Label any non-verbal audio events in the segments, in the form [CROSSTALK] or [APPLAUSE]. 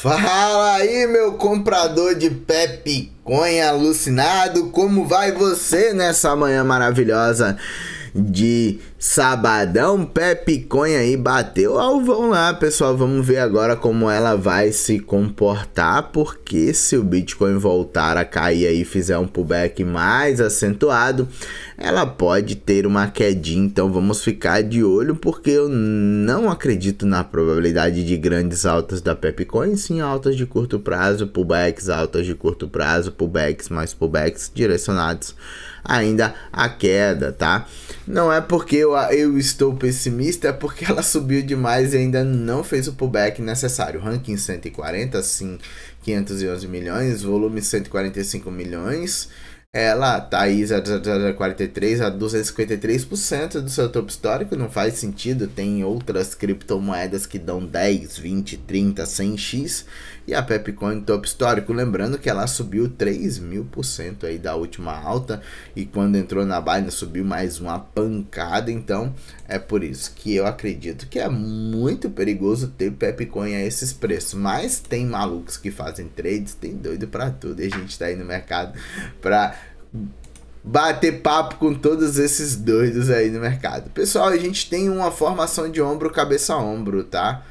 Fala aí, meu comprador de pé alucinado, como vai você nessa manhã maravilhosa? de sabadão. Pé aí bateu alvão lá, pessoal. Vamos ver agora como ela vai se comportar, porque se o Bitcoin voltar a cair aí e fizer um pullback mais acentuado, ela pode ter uma quedinha. Então vamos ficar de olho, porque eu não acredito na probabilidade de grandes altas da Pepcoin, sim altas de curto prazo, pullbacks, altas de curto prazo, pullbacks mais pullbacks direcionados ainda à queda, tá? Não é porque eu, eu estou pessimista, é porque [LAUGHS] ela subiu demais e ainda não fez o pullback necessário. Ranking 140, sim, 511 milhões, volume 145 milhões. Ela é, tá aí 0,043 a 253% do seu topo histórico, não faz sentido, tem outras criptomoedas que dão 10, 20, 30, 100x e a Pepcoin topo histórico, lembrando que ela subiu 3 mil por cento aí da última alta e quando entrou na Binance subiu mais uma pancada, então é por isso que eu acredito que é muito perigoso ter Pepcoin a esses preços, mas tem malucos que fazem fazendo trades, tem doido para tudo. E a gente tá aí no mercado para bater papo com todos esses doidos aí no mercado. Pessoal, a gente tem uma formação de ombro cabeça a ombro, tá?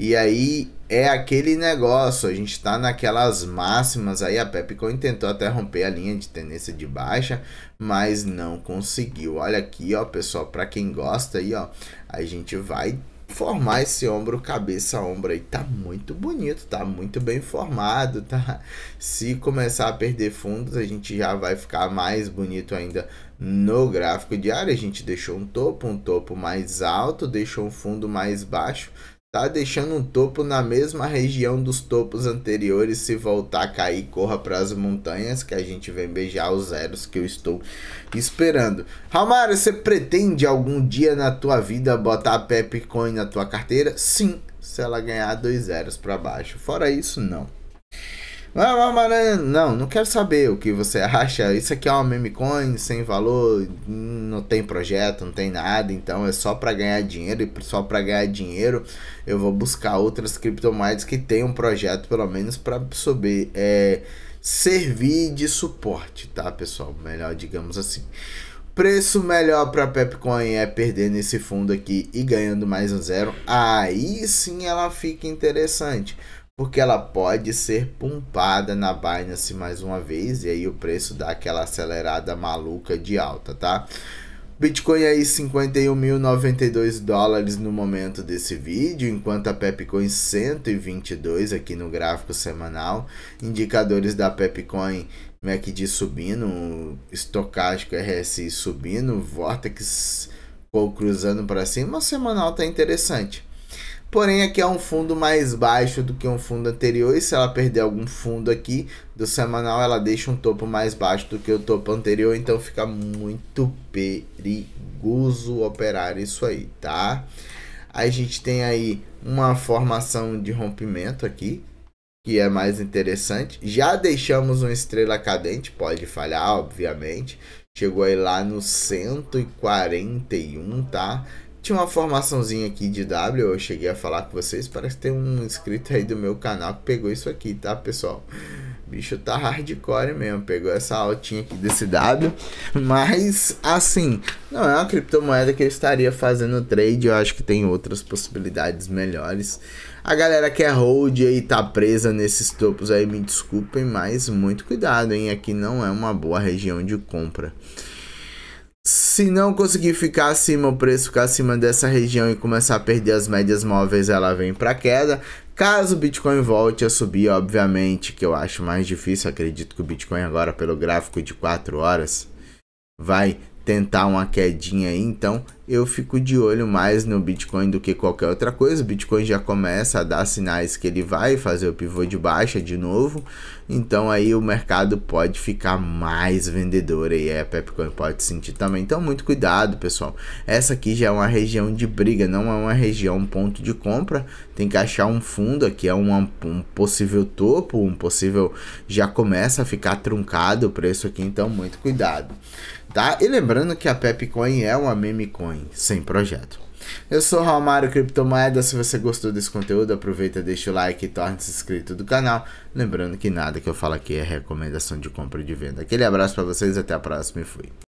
E aí é aquele negócio, a gente tá naquelas máximas aí, a Pepcoin tentou até romper a linha de tendência de baixa, mas não conseguiu. Olha aqui, ó, pessoal, para quem gosta aí, ó, a gente vai formar esse ombro, cabeça, ombro aí. Tá muito bonito, tá muito bem formado, tá? Se começar a perder fundos, a gente já vai ficar mais bonito ainda no gráfico diário. A gente deixou um topo, um topo mais alto, deixou um fundo mais baixo. Tá deixando um topo na mesma região dos topos anteriores. Se voltar a cair, corra para as montanhas que a gente vem beijar os zeros que eu estou esperando. Ramário, você pretende algum dia na tua vida botar a Pepcoin na tua carteira? Sim, se ela ganhar dois zeros para baixo. Fora isso, não. Né? Não, não quero saber o que você [LAUGHS] acha. Isso aqui é uma meme coin sem valor, não tem projeto, não tem nada. Então é só para ganhar dinheiro e só para ganhar dinheiro eu vou buscar outras criptomoedas que tenham um projeto pelo menos para subir, é, servir de suporte, tá, pessoal? Melhor digamos assim preço melhor para Pepcoin é perder nesse fundo aqui e ganhando mais um zero, aí sim ela fica interessante porque ela pode ser pumpada na Binance mais uma vez e aí o preço dá aquela acelerada maluca de alta, tá? Bitcoin aí 51.092 dólares no momento desse vídeo, enquanto a Pepcoin 122 aqui no gráfico semanal, indicadores da Pepcoin MACD subindo, estocástico RSI subindo, Vortex cruzando para cima, semanal tá interessante. Porém, aqui é um fundo mais baixo do que um fundo anterior. E se ela perder algum fundo aqui do semanal, ela deixa um topo mais baixo do que o topo anterior. Então fica muito perigoso operar isso aí, tá? A gente tem aí uma formação de rompimento aqui, que é mais interessante. Já deixamos uma estrela cadente, pode falhar, obviamente. Chegou aí lá no 141, tá? Tinha uma formaçãozinha aqui de W, eu cheguei a falar com vocês. Parece que tem um inscrito aí do meu canal que pegou isso aqui, tá, pessoal? bicho tá hardcore mesmo, pegou essa altinha aqui desse W, mas assim, não é uma criptomoeda que eu estaria fazendo trade, eu acho que tem outras possibilidades melhores. A galera que é hold e tá presa nesses topos aí, me desculpem, mas muito cuidado, hein? Aqui não é uma boa região de compra. Se não conseguir ficar acima, o preço ficar acima dessa região e começar a perder as médias móveis, ela vem para queda. Caso o Bitcoin volte a subir, obviamente, que eu acho mais difícil, acredito que o Bitcoin agora pelo gráfico de 4 horas vai tentar uma quedinha aí, então eu fico de olho mais no Bitcoin do que qualquer outra coisa. O Bitcoin já começa a dar sinais que ele vai fazer o pivô de baixa de novo, então aí o mercado pode ficar mais vendedor e a é, Pepcoin pode sentir também. Então, muito cuidado, pessoal. Essa aqui já é uma região de briga, não é uma região ponto de compra. Tem que achar um fundo aqui, é uma, um possível topo, um possível já começa a ficar truncado o preço aqui, então muito cuidado tá? E lembrando que a Pepcoin é uma meme coin sem projeto. Eu sou o Romário Criptomoeda. Se você gostou desse conteúdo, aproveita, deixa o like e torne-se inscrito do canal. Lembrando que nada que eu falo aqui é recomendação de compra e de venda. Aquele abraço para vocês, até a próxima e fui.